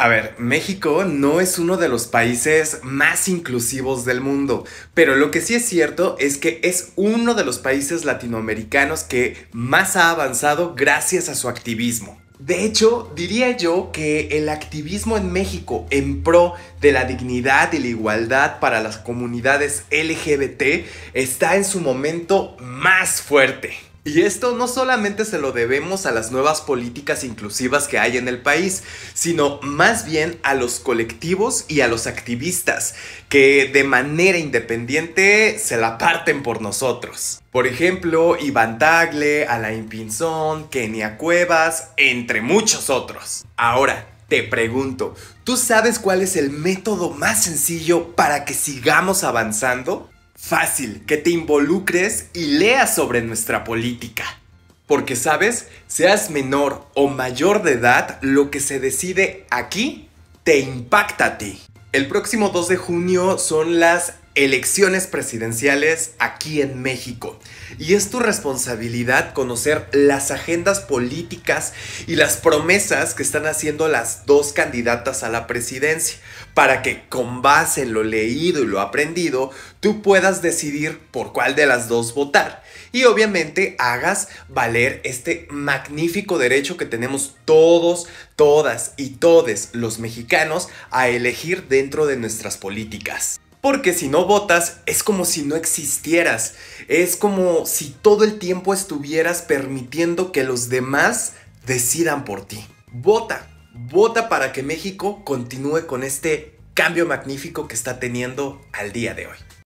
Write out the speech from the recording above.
A ver, México no es uno de los países más inclusivos del mundo, pero lo que sí es cierto es que es uno de los países latinoamericanos que más ha avanzado gracias a su activismo. De hecho, diría yo que el activismo en México en pro de la dignidad y la igualdad para las comunidades LGBT está en su momento más fuerte. Y esto no solamente se lo debemos a las nuevas políticas inclusivas que hay en el país, sino más bien a los colectivos y a los activistas, que de manera independiente se la parten por nosotros. Por ejemplo, Iván Tagle, Alain Pinzón, Kenia Cuevas, entre muchos otros. Ahora, te pregunto, ¿tú sabes cuál es el método más sencillo para que sigamos avanzando? Fácil, que te involucres y leas sobre nuestra política. Porque sabes, seas menor o mayor de edad, lo que se decide aquí te impacta a ti. El próximo 2 de junio son las elecciones presidenciales aquí en México. Y es tu responsabilidad conocer las agendas políticas y las promesas que están haciendo las dos candidatas a la presidencia, para que con base en lo leído y lo aprendido, tú puedas decidir por cuál de las dos votar. Y obviamente hagas valer este magnífico derecho que tenemos todos, todas y todes los mexicanos a elegir dentro de nuestras políticas. Porque si no votas es como si no existieras, es como si todo el tiempo estuvieras permitiendo que los demás decidan por ti. Vota, vota para que México continúe con este cambio magnífico que está teniendo al día de hoy.